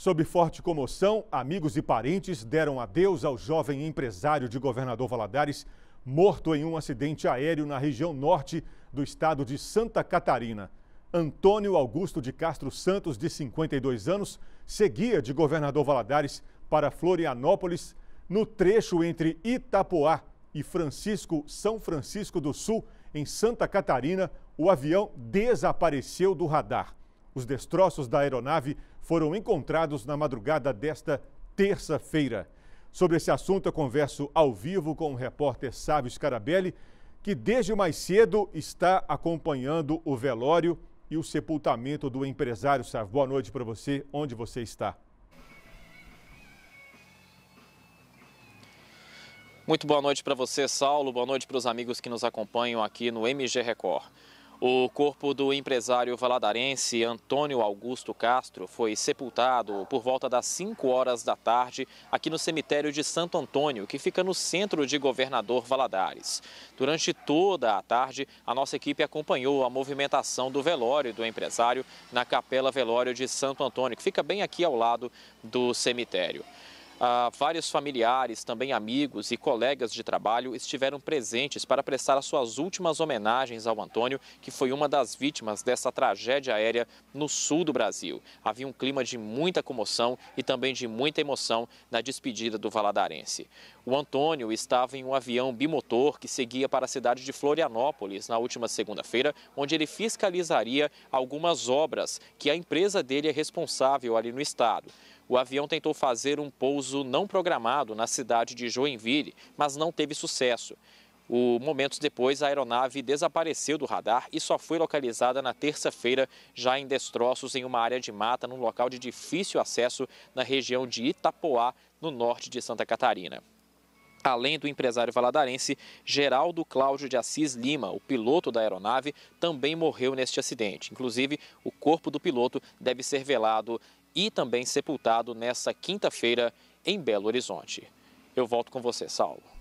Sob forte comoção, amigos e parentes deram adeus ao jovem empresário de governador Valadares, morto em um acidente aéreo na região norte do estado de Santa Catarina. Antônio Augusto de Castro Santos, de 52 anos, seguia de governador Valadares para Florianópolis, no trecho entre Itapoá e Francisco, São Francisco do Sul, em Santa Catarina, o avião desapareceu do radar. Os destroços da aeronave foram encontrados na madrugada desta terça-feira. Sobre esse assunto, eu converso ao vivo com o repórter Sábio Scarabelli, que desde mais cedo está acompanhando o velório e o sepultamento do empresário Sávio. Boa noite para você, onde você está. Muito boa noite para você, Saulo. Boa noite para os amigos que nos acompanham aqui no MG Record. O corpo do empresário valadarense Antônio Augusto Castro foi sepultado por volta das 5 horas da tarde aqui no cemitério de Santo Antônio, que fica no centro de Governador Valadares. Durante toda a tarde, a nossa equipe acompanhou a movimentação do velório do empresário na Capela Velório de Santo Antônio, que fica bem aqui ao lado do cemitério ah, vários familiares, também amigos e colegas de trabalho estiveram presentes para prestar as suas últimas homenagens ao Antônio, que foi uma das vítimas dessa tragédia aérea no sul do Brasil. Havia um clima de muita comoção e também de muita emoção na despedida do valadarense. O Antônio estava em um avião bimotor que seguia para a cidade de Florianópolis na última segunda-feira, onde ele fiscalizaria algumas obras que a empresa dele é responsável ali no estado. O avião tentou fazer um pouso não programado na cidade de Joinville, mas não teve sucesso. O, momentos depois, a aeronave desapareceu do radar e só foi localizada na terça-feira, já em destroços em uma área de mata, num local de difícil acesso na região de Itapoá, no norte de Santa Catarina além do empresário valadarense Geraldo Cláudio de Assis Lima, o piloto da aeronave, também morreu neste acidente. Inclusive, o corpo do piloto deve ser velado e também sepultado nesta quinta-feira em Belo Horizonte. Eu volto com você, Saulo.